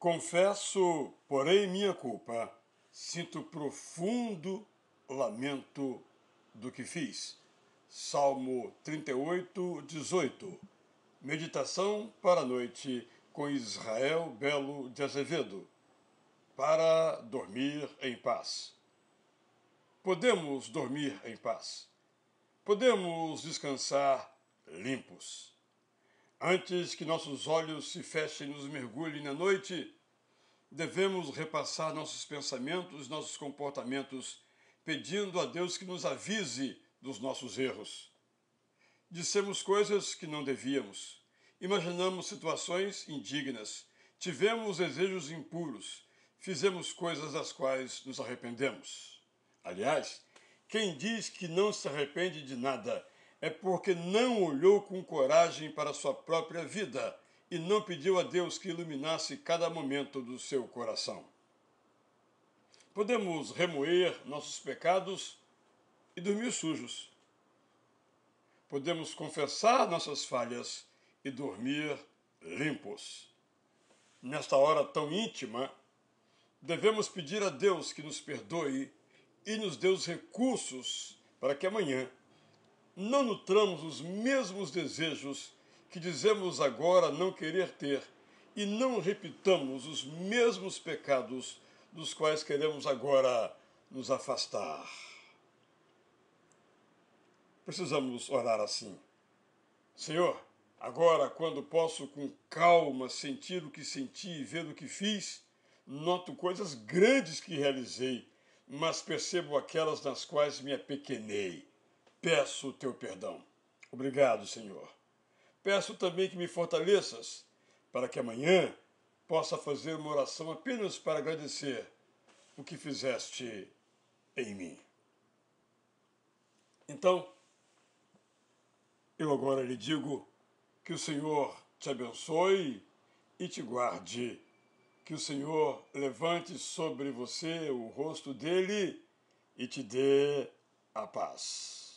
Confesso, porém, minha culpa. Sinto profundo lamento do que fiz. Salmo 38, 18. Meditação para a noite com Israel Belo de Azevedo. Para dormir em paz. Podemos dormir em paz. Podemos descansar limpos. Antes que nossos olhos se fechem e nos mergulhem na noite, devemos repassar nossos pensamentos, nossos comportamentos, pedindo a Deus que nos avise dos nossos erros. Dissemos coisas que não devíamos, imaginamos situações indignas, tivemos desejos impuros, fizemos coisas das quais nos arrependemos. Aliás, quem diz que não se arrepende de nada é porque não olhou com coragem para sua própria vida e não pediu a Deus que iluminasse cada momento do seu coração. Podemos remoer nossos pecados e dormir sujos. Podemos confessar nossas falhas e dormir limpos. Nesta hora tão íntima, devemos pedir a Deus que nos perdoe e nos dê os recursos para que amanhã não nutramos os mesmos desejos que dizemos agora não querer ter, e não repitamos os mesmos pecados dos quais queremos agora nos afastar. Precisamos orar assim. Senhor, agora, quando posso com calma sentir o que senti e ver o que fiz, noto coisas grandes que realizei, mas percebo aquelas nas quais me apequenei. Peço o teu perdão. Obrigado, Senhor Peço também que me fortaleças para que amanhã possa fazer uma oração apenas para agradecer o que fizeste em mim. Então, eu agora lhe digo que o Senhor te abençoe e te guarde, que o Senhor levante sobre você o rosto dele e te dê a paz.